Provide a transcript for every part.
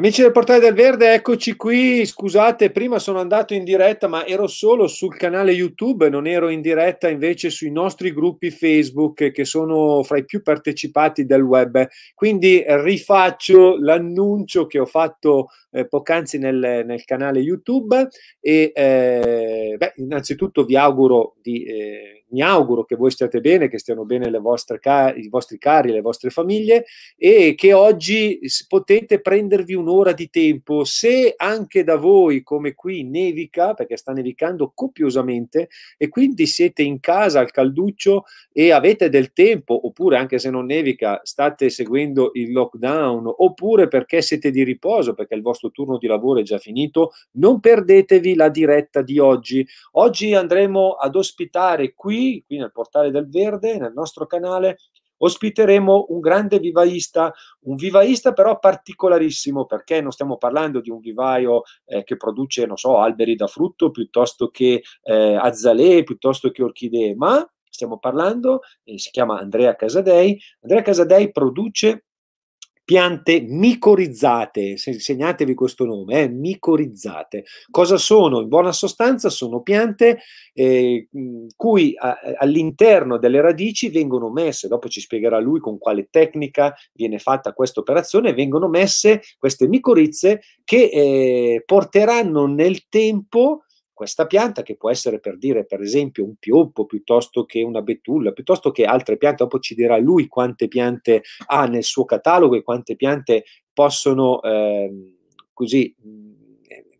Amici del Portale del Verde, eccoci qui. Scusate, prima sono andato in diretta, ma ero solo sul canale YouTube, non ero in diretta invece sui nostri gruppi Facebook che sono fra i più partecipati del web. Quindi rifaccio l'annuncio che ho fatto eh, poc'anzi nel, nel, canale YouTube e eh, beh, innanzitutto vi auguro di... Eh, mi auguro che voi stiate bene, che stiano bene ca- i vostri cari, le vostre famiglie e che oggi potete prendervi un'ora di tempo. Se anche da voi, come qui, nevica, perché sta nevicando copiosamente e quindi siete in casa al calduccio e avete del tempo, oppure anche se non nevica, state seguendo il lockdown, oppure perché siete di riposo, perché il vostro turno di lavoro è già finito, non perdetevi la diretta di oggi. Oggi andremo ad ospitare qui qui, nel portale del Verde, nel nostro canale, ospiteremo un grande vivaista, un vivaista però particolarissimo perché non stiamo parlando di un vivaio eh, che produce, non so, alberi da frutto piuttosto che eh, azzalee, piuttosto che orchidee, ma stiamo parlando, eh, si chiama Andrea Casadei, Andrea Casadei produce piante micorizzate, segnatevi questo nome, eh, micorizzate. Cosa sono? In buona sostanza sono piante eh, cui a, all'interno delle radici vengono messe, dopo ci spiegherà lui con quale tecnica viene fatta questa operazione, vengono messe queste micorizze che eh, porteranno nel tempo questa pianta, che può essere per dire per esempio un pioppo piuttosto che una betulla, piuttosto che altre piante, dopo ci dirà lui quante piante ha nel suo catalogo e quante piante possono eh, così mm,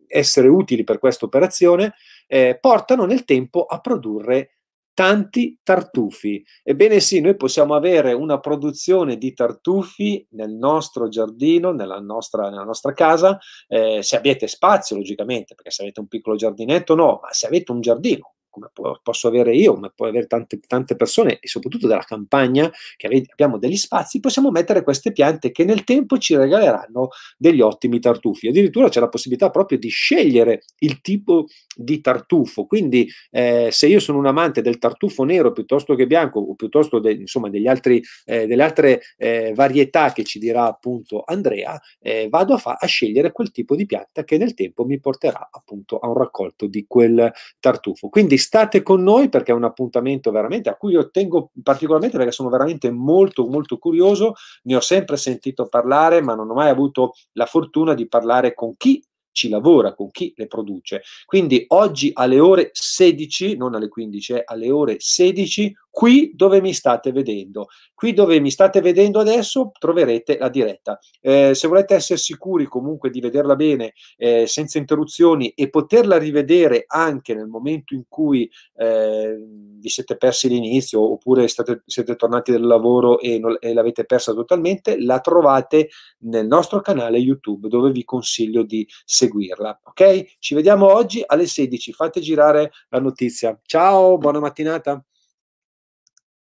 essere utili per questa operazione, eh, portano nel tempo a produrre tanti tartufi. Ebbene sì, noi possiamo avere una produzione di tartufi nel nostro giardino, nella nostra, nella nostra casa, eh, se avete spazio logicamente, perché se avete un piccolo giardinetto no, ma se avete un giardino, come posso avere io, come può avere tante, tante, persone, e soprattutto della campagna, che abbiamo degli spazi, possiamo mettere queste piante che nel tempo ci regaleranno degli ottimi tartufi. Addirittura c'è la possibilità proprio di scegliere il tipo di di tartufo. Quindi eh, se io sono un amante del tartufo nero piuttosto che bianco o piuttosto de, insomma, altri, eh, delle altre eh, varietà che ci dirà appunto Andrea, eh, vado a, fa- a, scegliere quel tipo di pianta che nel tempo mi porterà appunto a un raccolto di quel tartufo. Quindi state con noi perché è un appuntamento veramente a cui io tengo particolarmente perché sono veramente molto molto curioso, ne ho sempre sentito parlare ma non ho mai avuto la fortuna di parlare con chi ci lavora, con chi le produce. Quindi oggi alle ore 16, non alle 15, eh, alle ore 16 qui dove mi state vedendo. Qui dove mi state vedendo adesso troverete la diretta. Eh, se volete essere sicuri comunque di vederla bene eh, senza interruzioni e poterla rivedere anche nel momento in cui eh, vi siete persi l'inizio oppure state, siete tornati dal lavoro e, non, e l'avete persa totalmente, la trovate nel nostro canale YouTube dove vi consiglio di seguirla. Ok? Ci vediamo oggi alle 16. Fate girare la notizia. Ciao, buona mattinata.